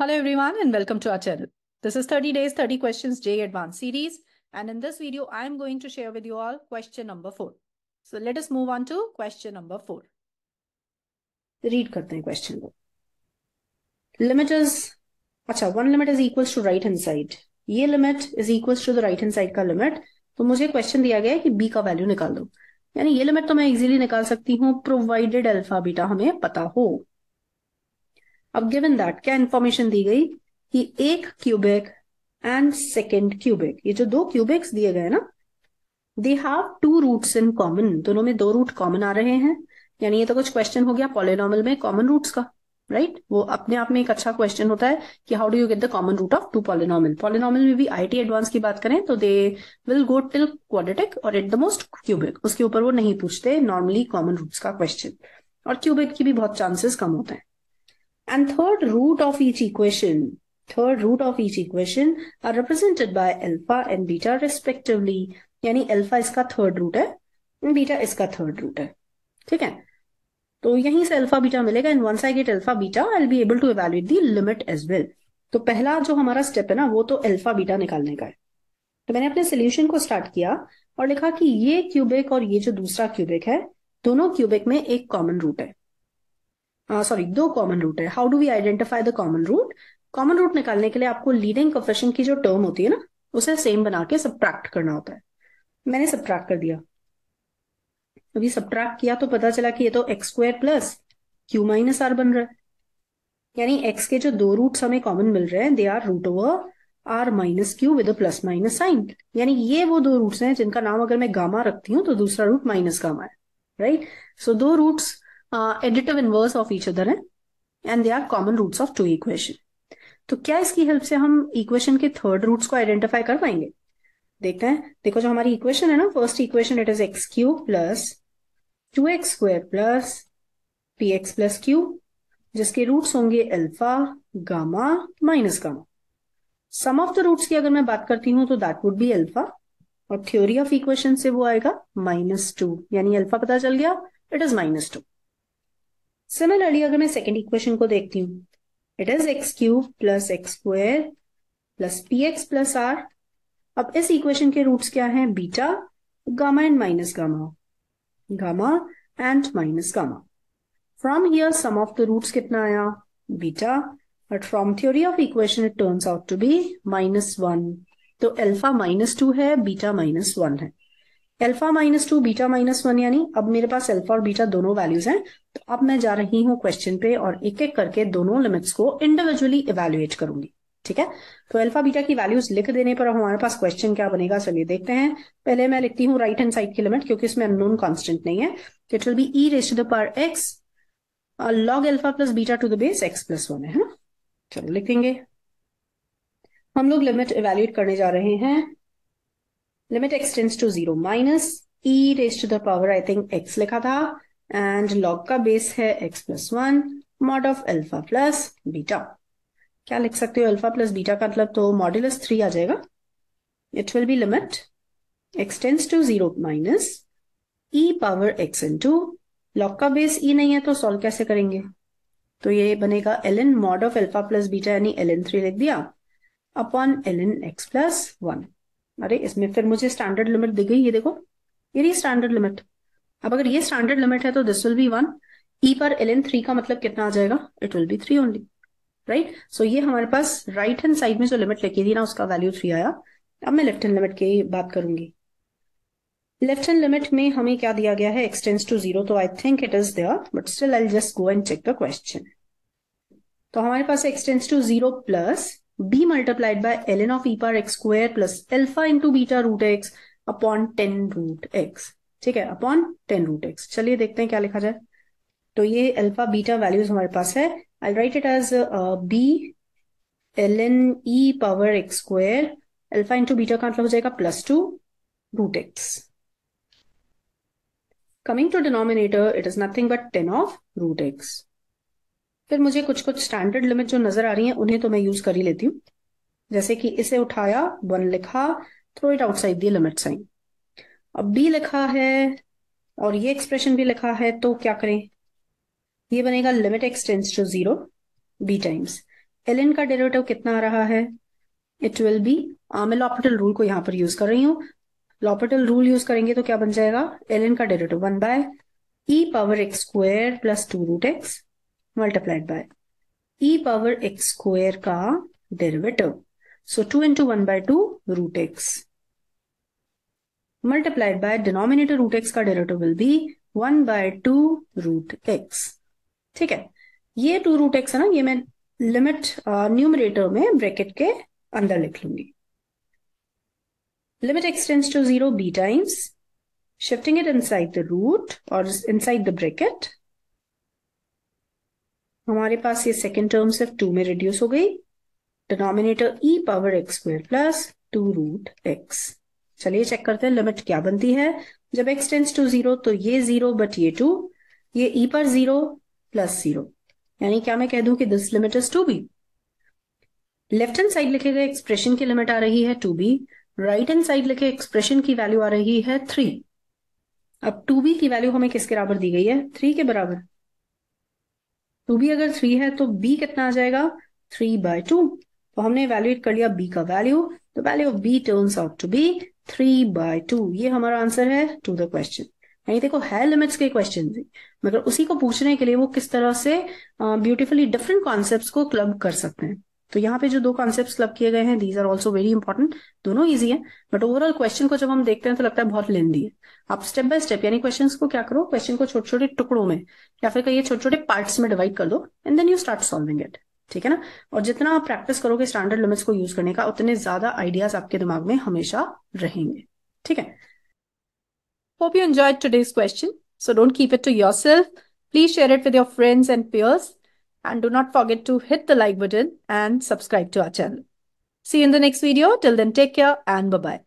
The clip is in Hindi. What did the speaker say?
Hello everyone and welcome to our channel. This is 30 days 30 questions J advanced series and in this video I am going to share with you all question number 4. So let us move on to question number 4. Read karte hain question को. Limit is acha one limit is equals to right hand side. Ye limit is equals to the right hand side ka limit. तो मुझे question दिया गया है कि b का value निकाल दो. यानी ये limit तो मैं easily निकाल सकती हूँ provided अल्फा बीटा हमें पता हो. अब गिवन दैट क्या इंफॉर्मेशन दी गई कि एक क्यूबिक एंड सेकेंड क्यूबिक ये जो दो क्यूबिक्स दिए गए ना they have two roots in common दोनों में दो रूट कॉमन आ रहे हैं यानी ये तो कुछ क्वेश्चन हो गया पॉलिनॉमल में कॉमन रूट्स का राइट right? वो अपने आप में एक अच्छा क्वेश्चन होता है कि how do you get the common root of two polynomial polynomial में भी आईटी एडवांस की बात करें तो they will go till quadratic और एट द मोस्ट क्यूबिक उसके ऊपर वो नहीं पूछते नॉर्मली कॉमन रूट्स का क्वेश्चन और क्यूबिक की भी बहुत चांसेस कम होते हैं and third root of each equation third root of each equation are represented by alpha and beta respectively यानी अल्फा इसका थर्ड रूट है बीटा इसका थर्ड रूट है ठीक है तो यहीं से अल्फा बीटा मिलेगा and once I get alpha beta I be able to evaluate the limit as well तो पहला जो हमारा स्टेप है ना वो तो अल्फा बीटा निकालने का है तो मैंने अपने सोल्यूशन को स्टार्ट किया और लिखा कि ये क्यूबिक और ये जो दूसरा क्यूबिक है दोनों क्यूबिक में एक कॉमन रूट है सॉरी uh, दो कॉमन रूट है how do we identify the common root common root निकालने के लिए आपको लीडिंग कन्फेशन की जो टर्म होती है ना उसे सेम बना के सब्ट्रैक्ट करना होता है मैंने सब्ट्रैक्ट कर दिया अभी सब्ट्रैक्ट किया तो पता चला कि ये तो x square plus q minus r बन रहा है यानी एक्स के जो दो रूट हमें कॉमन मिल रहे हैं they are root over r minus q with plus minus sign यानी ये वो दो रूट्स हैं जिनका नाम अगर मैं गामा रखती हूँ तो दूसरा रूट माइनस गामा है राइट सो so, दो roots uh, additive inverse of each other हैं and they are common roots of two equation तो क्या इसकी हेल्प से हम इक्वेशन के थर्ड रूट्स को आइडेंटिफाई कर पाएंगे देखते हैं देखो जो हमारी इक्वेशन है ना first equation it is x q plus two x square plus p x plus q जिसके रूट्स होंगे alpha gamma minus gamma sum of the roots की अगर मैं बात करती हूं तो दैट वुड बी अल्फा और थ्योरी ऑफ इक्वेशन से वो आएगा माइनस टू यानी अल्फा पता चल गया it is minus two similarly अगर मैं सेकेंड इक्वेशन को देखती हूँ it is x cube plus x square plus p x plus r अब इस इक्वेशन के रूट्स क्या हैं beta gamma and minus gamma gamma and minus gamma from here sum of the roots कितना आया beta but from theory of equation it turns out to be minus one तो अल्फा माइनस टू है बीटा माइनस वन है alpha minus two beta minus one यानी अब मेरे पास अल्फा और बीटा दोनों वैल्यूज हैं तो अब मैं जा रही हूँ क्वेश्चन पे और एक एक करके दोनों लिमिट्स को इंडिविजुअली इवेल्युएट करूंगी ठीक है तो अल्फा बीटा की वैल्यूज लिख देने पर हमारे पास क्वेश्चन क्या बनेगा चलिए देखते हैं पहले मैं लिखती हूँ राइट हैंड साइड की लिमिट क्योंकि इसमें अननोन कॉन्स्टेंट नहीं है it will be e raise to the पर x log alpha plus beta to the base x plus one है ना चलो लिखेंगे हम लोग लिमिट इवेल्युएट करने जा रहे हैं limit extends to zero minus e raise to the power I think x लिखा था एंड लॉग का बेस है x plus one mod of alpha plus beta क्या लिख सकते हो अल्फा प्लस बीटा का मतलब तो मॉड्यूलस थ्री आ जाएगा it will be limit extends to zero minus e power x into log का बेस ई नहीं है तो सॉल्व कैसे करेंगे तो ये बनेगा L N mod of alpha plus beta यानी एल एन थ्री लिख दिया upon L N x plus one अरे इसमें फिर मुझे स्टैंडर्ड लिमिट दी गई ये देखो ये स्टैंडर्ड लिमिट अब अगर ये स्टैंडर्ड लिमिट है तो this will be one e पर एल एन थ्री का मतलब कितना आ जाएगा it will be three only right so ये हमारे पास राइट हैंड साइड में जो लिमिट लिखी थी ना उसका वैल्यू थ्री आया अब मैं लेफ्ट हैंड लिमिट की बात करूंगी लेफ्ट हैंड लिमिट में हमें क्या दिया गया है एक्सटेंस टू जीरो तो I think it is there but still I just go and check the question तो हमारे पास extends to zero plus b multiplied by ln of e power x square plus alpha into beta root x upon ten root x ठीक है अपॉन टेन रूट एक्स चलिए देखते हैं क्या लिखा जाए तो ये अल्फा बीटा वैल्यूज हमारे पास है I write it as b L N e power x square alpha into beta का मतलब हो जाएगा plus two root x coming to denominator it is nothing but ten of root x फिर मुझे कुछ कुछ स्टैंडर्ड लिमिट जो नजर आ रही है उन्हें तो मैं यूज कर ही लेती हूँ जैसे कि इसे उठाया वन लिखा throw it outside the limit sign अब बी लिखा है और ये एक्सप्रेशन भी लिखा है तो क्या करें ये बनेगा limit extends to zero b times L N का डेरेटिव कितना आ रहा है इट विल बी मैं लॉपिटल रूल को यहां पर यूज कर रही हूँ लॉपिटल रूल यूज करेंगे तो क्या बन जाएगा एल एन का derivative one by e power x square plus two root x multiplied by e power x square का derivative so two into one by two root x multiplied by denominator root x का derivative will be one by two root x ठीक है ये टू रूट एक्स है ना ये मैं लिमिट न्यूमरेटर में ब्रैकेट के अंदर लिख लूंगी limit extends to zero b times shifting it inside the root और इनसाइड द ब्रैकेट हमारे पास ये सेकेंड टर्म सिर्फ टू में रिड्यूस हो गई denominator e power x square plus two root x चलिए चेक करते हैं लिमिट क्या बनती है जब एक्स टेंस टू जीरो तो ये जीरो बट ये टू ये ई e पर जीरो प्लस जीरो यानी क्या मैं कह दूं कि this limit is to be left hand side लिखे गए एक्सप्रेशन की लिमिट आ रही है to be right hand side लिखे एक्सप्रेशन की वैल्यू आ रही है थ्री अब टू बी की वैल्यू हमें किसके बराबर दी गई है थ्री के बराबर टू तो बी अगर थ्री है तो बी कितना आ जाएगा थ्री बाय टू तो हमने वैल्यूएट कर लिया बी का वैल्यू तो value of b turns out to be three by two ये हमारा आंसर है टू द क्वेश्चन यानी देखो है लिमिट्स के क्वेश्चन मगर उसी को पूछने के लिए वो किस तरह से ब्यूटीफुली डिफरेंट कॉन्सेप्ट को क्लब कर सकते हैं तो यहाँ पे जो दो कॉन्सेप्ट क्लब किए गए हैं these are also very important दोनों ईजी है बट ओवरऑल क्वेश्चन को जब हम देखते हैं तो लगता है बहुत लेंदी है आप स्टेप बाय स्टेप यानी क्वेश्चन को क्या करो क्वेश्चन को छोटे छोटे टुकड़ों में या फिर कहिए छोटे छोटे पार्ट्स में डिवाइड कर दो and then you start solving it ठीक है ना और जितना आप प्रैक्टिस करोगे स्टैंडर्ड लिमिट्स को यूज करने का उतने ज्यादा आइडियाज आपके दिमाग में हमेशा रहेंगे ठीक है hope you enjoy today's question so don't keep it to yourself please share it with your friends and peers And do not forget to hit the like button and subscribe to our channel. See you in the next video. Till then, take care and bye-bye.